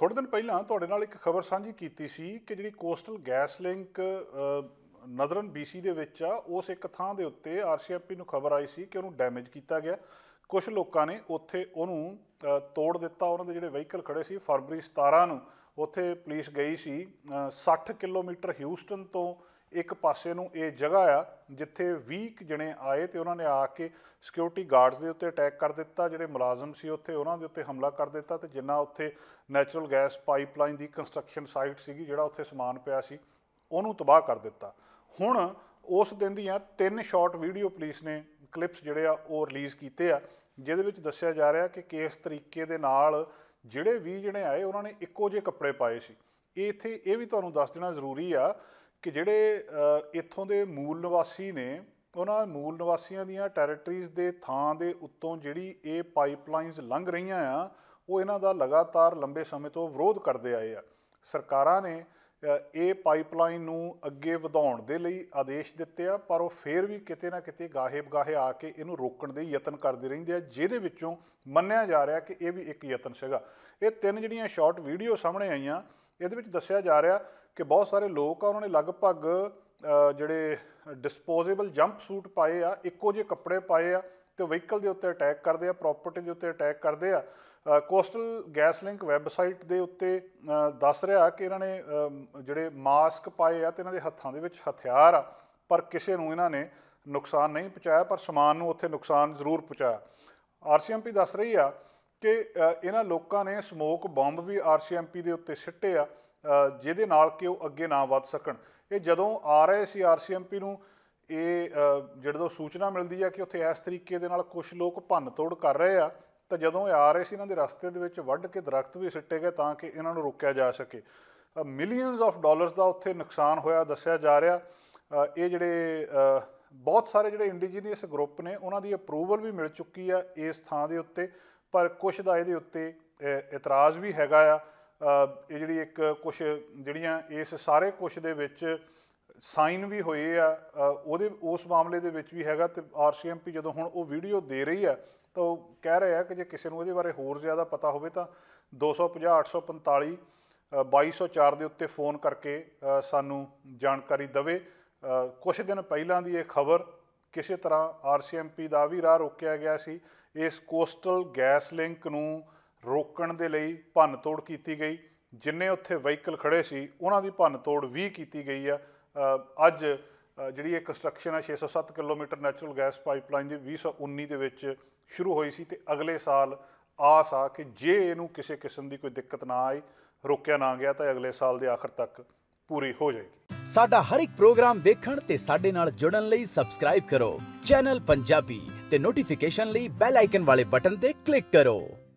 ਥੋੜੇ ਦਿਨ ਪਹਿਲਾਂ ਤੁਹਾਡੇ ਨਾਲ ਇੱਕ ਖਬਰ ਸਾਂਝੀ ਕੀਤੀ ਸੀ ਕਿ ਜਿਹੜੀ Coastal Gas Link northern BC ਦੇ ਵਿੱਚ ਆ ਉਸ ਇੱਕ ਥਾਂ ਦੇ ਉੱਤੇ ਆਰਸੀਐਮਪੀ ਨੂੰ ਖਬਰ ਆਈ ਸੀ ਕਿ ਉਹਨੂੰ ਡੈਮੇਜ ਕੀਤਾ ਗਿਆ ਕੁਝ ਲੋਕਾਂ ਨੇ ਉੱਥੇ ਉਹਨੂੰ ਤੋੜ ਦਿੱਤਾ ਉਹਨਾਂ ਦੇ ਜਿਹੜੇ ਵਹੀਕਲ ਖੜੇ ਸੀ ਫਰਵਰੀ 17 ਨੂੰ ਉੱਥੇ ਪੁਲਿਸ ਗਈ ਸੀ 60 ਕਿਲੋਮੀਟਰ ਹਿਊਸਟਨ ਤੋਂ ਇੱਕ ਪਾਸੇ ਨੂੰ ਇਹ ਜਗ੍ਹਾ ਆ ਜਿੱਥੇ 20 ਜਣੇ ਆਏ ਤੇ ਉਹਨਾਂ ਨੇ ਆ ਕੇ ਸਿਕਿਉਰਿਟੀ ਗਾਰਡਸ ਦੇ ਉੱਤੇ ਅਟੈਕ ਕਰ ਦਿੱਤਾ ਜਿਹੜੇ ਮੁਲਾਜ਼ਮ ਸੀ ਉੱਥੇ ਉਹਨਾਂ ਦੇ ਉੱਤੇ ਹਮਲਾ ਕਰ ਦਿੱਤਾ ਤੇ ਜਿੰਨਾ ਉੱਥੇ ਨੈਚੁਰਲ ਗੈਸ ਪਾਈਪਲਾਈਨ ਦੀ ਕੰਸਟਰਕਸ਼ਨ ਸਾਈਟ ਸੀਗੀ ਜਿਹੜਾ ਉੱਥੇ ਸਮਾਨ ਪਿਆ ਸੀ ਉਹਨੂੰ ਤਬਾਹ ਕਰ ਦਿੱਤਾ ਹੁਣ ਉਸ ਦਿਨ ਦੀਆਂ ਤਿੰਨ ਸ਼ਾਰਟ ਵੀਡੀਓ ਪੁਲਿਸ ਨੇ ਕਲਿੱਪਸ ਜਿਹੜੇ ਆ ਉਹ ਰਿਲੀਜ਼ ਕੀਤੇ ਆ ਜਿਹਦੇ ਵਿੱਚ ਦੱਸਿਆ ਜਾ ਰਿਹਾ ਕਿ ਕਿਸ ਤਰੀਕੇ ਦੇ ਨਾਲ ਜਿਹੜੇ 20 ਜਣੇ ਆਏ ਉਹਨਾਂ ਨੇ ਇੱਕੋ ਜਿਹੇ ਕੱਪੜੇ ਪਾਏ ਸੀ ਇਹ ਇਥੇ ਇਹ ਵੀ ਤੁਹਾਨੂੰ ਦੱਸ ਦੇਣਾ ਜ਼ਰੂਰੀ ਆ ਕਿ ਜਿਹੜੇ ਇੱਥੋਂ ਦੇ ਮੂਲ ਨਿਵਾਸੀ ਨੇ ਉਹਨਾਂ ਮੂਲ ਨਿਵਾਸੀਆਂ ਦੀਆਂ ਟੈਰੀਟਰੀਜ਼ ਦੇ ਥਾਂ ਦੇ ਉੱਤੋਂ ਜਿਹੜੀ ਇਹ ਪਾਈਪਲਾਈਨਸ ਲੰਘ ਰਹੀਆਂ ਆ ਉਹ ਇਹਨਾਂ ਦਾ ਲਗਾਤਾਰ ਲੰਬੇ ਸਮੇਂ ਤੋਂ ਵਿਰੋਧ ਕਰਦੇ ਆਏ ਆ ਸਰਕਾਰਾਂ ਨੇ ਇਹ ਪਾਈਪਲਾਈਨ ਨੂੰ ਅੱਗੇ ਵਧਾਉਣ ਦੇ ਲਈ ਆਦੇਸ਼ ਦਿੱਤੇ ਆ ਪਰ ਉਹ ਫੇਰ ਵੀ ਕਿਤੇ ਨਾ ਕਿਤੇ ਗਾਹੇ ਬਗਾਹੇ ਆ ਕੇ ਇਹਨੂੰ ਰੋਕਣ ਦੇ ਯਤਨ ਕਰਦੇ ਰਹਿੰਦੇ ਆ ਜਿਹਦੇ ਵਿੱਚੋਂ ਮੰਨਿਆ ਜਾ ਰਿਹਾ ਕਿ ਇਹ ਵੀ ਇੱਕ ਯਤਨ ਸੀਗਾ ਇਹ ਤਿੰਨ ਜਿਹੜੀਆਂ ਸ਼ਾਰਟ ਵੀਡੀਓ ਸਾਹਮਣੇ ਆਈਆਂ ਇਹਦੇ ਵਿੱਚ ਦੱਸਿਆ ਜਾ ਰਿਹਾ ਕਿ ਬਹੁਤ ਸਾਰੇ ਲੋਕ ਆ ਉਹਨਾਂ ਨੇ ਲਗਭਗ ਜਿਹੜੇ ਡਿਸਪੋਜ਼ੇਬਲ ਜੰਪ ਸੂਟ ਪਾਏ ਆ ਇੱਕੋ ਜਿਹੇ ਕੱਪੜੇ ਪਾਏ ਆ ਤੇ ਵਹੀਕਲ ਦੇ ਉੱਤੇ ਅਟੈਕ ਕਰਦੇ ਆ ਪ੍ਰਾਪਰਟੀ ਦੇ ਉੱਤੇ ਅਟੈਕ ਕਰਦੇ ਆ ਕੋਸਟਲ ਗੈਸ ਲਿੰਕ ਵੈਬਸਾਈਟ ਦੇ ਉੱਤੇ ਦੱਸ ਰਿਹਾ ਕਿ ਇਹਨਾਂ ਨੇ ਜਿਹੜੇ ਮਾਸਕ ਪਾਏ ਆ ਤੇ ਇਹਨਾਂ ਦੇ ਹੱਥਾਂ ਦੇ ਵਿੱਚ ਹਥਿਆਰ ਆ ਪਰ ਕਿਸੇ ਨੂੰ ਇਹਨਾਂ ਨੇ ਨੁਕਸਾਨ ਨਹੀਂ ਪਹੁੰਚਾਇਆ ਪਰ ਸਮਾਨ ਨੂੰ ਉੱਥੇ ਨੁਕਸਾਨ ਜ਼ਰੂਰ ਪਹੁੰਚਾਇਆ ਆਰਸੀਐਮਪੀ ਦੱਸ ਰਹੀ ਆ ਕਿ ਇਹਨਾਂ ਲੋਕਾਂ ਨੇ ਸਮੋਕ ਬੰਬ ਵੀ ਆਰਸੀਐਮਪੀ ਦੇ ਉੱਤੇ ਸਿੱਟੇ ਆ ਜਿਹਦੇ ਨਾਲ ਕਿ ਉਹ ਅੱਗੇ ਨਾ ਵੱਧ ਸਕਣ ਇਹ ਜਦੋਂ ਆਰਐਸਸੀ ਆਰਸੀਐਮਪੀ ਨੂੰ ਇਹ ਜਦੋਂ ਸੂਚਨਾ ਮਿਲਦੀ ਹੈ ਕਿ ਉੱਥੇ ਇਸ ਤਰੀਕੇ ਦੇ ਨਾਲ ਕੁਝ ਲੋਕ ਭੰਨ ਤੋੜ ਕਰ ਰਹੇ ਆ ਤਾਂ ਜਦੋਂ ਇਹ ਆ ਰਹੇ ਸੀ ਇਹਨਾਂ ਦੇ ਰਸਤੇ ਦੇ ਵਿੱਚ ਵੱਢ ਕੇ ਦਰਖਤ ਵੀ ਸਿੱਟੇ ਗਏ ਤਾਂ ਕਿ ਇਹਨਾਂ ਨੂੰ ਰੋਕਿਆ ਜਾ ਸਕੇ ਮਿਲੀਅਨਸ ਆਫ ਡਾਲਰਸ ਦਾ ਉੱਥੇ ਨੁਕਸਾਨ ਹੋਇਆ ਦੱਸਿਆ ਜਾ ਰਿਹਾ ਇਹ ਜਿਹੜੇ ਬਹੁਤ ਸਾਰੇ ਜਿਹੜੇ ਇੰਡੀਜੀਨਸ ਗਰੁੱਪ ਨੇ ਉਹਨਾਂ ਦੀ ਅਪਰੂਵਲ ਵੀ ਮਿਲ ਚੁੱਕੀ ਆ ਇਸ ਥਾਂ ਦੇ ਉੱਤੇ ਪਰ ਕੁਝ ਦਾ ਇਹਦੇ ਉੱਤੇ ਇਤਰਾਜ਼ ਵੀ ਹੈਗਾ ਆ ਇਹ ਜਿਹੜੀ ਇੱਕ ਕੁਝ ਜਿਹੜੀਆਂ ਇਸ ਸਾਰੇ ਕੁਝ ਦੇ ਵਿੱਚ ਸਾਈਨ ਵੀ ਹੋਏ ਆ ਉਹਦੇ ਉਸ ਮਾਮਲੇ ਦੇ ਵਿੱਚ ਵੀ ਹੈਗਾ ਤੇ ਆਰਸੀਐਮਪੀ ਜਦੋਂ ਹੁਣ ਉਹ ਵੀਡੀਓ ਦੇ ਰਹੀ ਆ ਤਾਂ ਉਹ ਕਹਿ ਰਿਹਾ ਕਿ ਜੇ ਕਿਸੇ ਨੂੰ ਇਹਦੇ ਬਾਰੇ ਹੋਰ ਜ਼ਿਆਦਾ ਪਤਾ ਹੋਵੇ ਤਾਂ 250 845 2204 ਦੇ ਉੱਤੇ ਫੋਨ ਕਰਕੇ ਸਾਨੂੰ ਜਾਣਕਾਰੀ ਦਵੇ ਕੁਝ ਦਿਨ ਪਹਿਲਾਂ ਦੀ ਇਹ ਖਬਰ ਕਿਸੇ ਤਰ੍ਹਾਂ ਆਰਸੀਐਮਪੀ ਦਾ ਵੀ ਰਾਹ ਰੋਕਿਆ ਗਿਆ ਸੀ ਇਸ ਕੋਸਟਲ ਗੈਸ ਲਿੰਕ ਨੂੰ ਰੋਕਣ ਦੇ ਲਈ ਭੰਨ ਤੋੜ ਕੀਤੀ ਗਈ ਜਿੰਨੇ ਉੱਥੇ ਵਹੀਕਲ ਖੜੇ ਸੀ ਉਹਨਾਂ ਦੀ ਭੰਨ ਤੋੜ ਵੀ ਕੀਤੀ ਗਈ ਆ ਅੱਜ ਜਿਹੜੀ ਇਹ ਕੰਸਟਰਕਸ਼ਨ ਆ 607 ਕਿਲੋਮੀਟਰ ਨੈਚੁਰਲ ਗੈਸ ਪਾਈਪਲਾਈਨ ਦੀ 2019 ਦੇ ਵਿੱਚ ਸ਼ੁਰੂ ਹੋਈ ਸੀ ਤੇ ਅਗਲੇ ਸਾਲ ਆਸ ਆ ਕਿ ਜੇ ਇਹਨੂੰ ਕਿਸੇ ਕਿਸਮ ਦੀ ਕੋਈ ਦਿੱਕਤ ਨਾ ਆਏ ਰੋਕਿਆ ਨਾ ਗਿਆ ਤਾਂ ਅਗਲੇ ਸਾਲ ਦੇ ਆਖਰ ਤੱਕ ਪੂਰੀ ਹੋ ਜਾਏਗੀ ਸਾਡਾ ਹਰ ਇੱਕ ਪ੍ਰੋਗਰਾਮ ਦੇਖਣ ਤੇ ਸਾਡੇ ਨਾਲ ਜੁੜਨ ਲਈ ਸਬਸਕ੍ਰਾਈਬ ਕਰੋ ਚੈਨਲ ਪੰਜਾਬੀ ਤੇ ਨੋਟੀਫਿਕੇਸ਼ਨ ਲਈ ਬੈਲ ਆਈਕਨ ਵਾਲੇ ਬਟਨ ਤੇ ਕਲਿੱਕ ਕਰੋ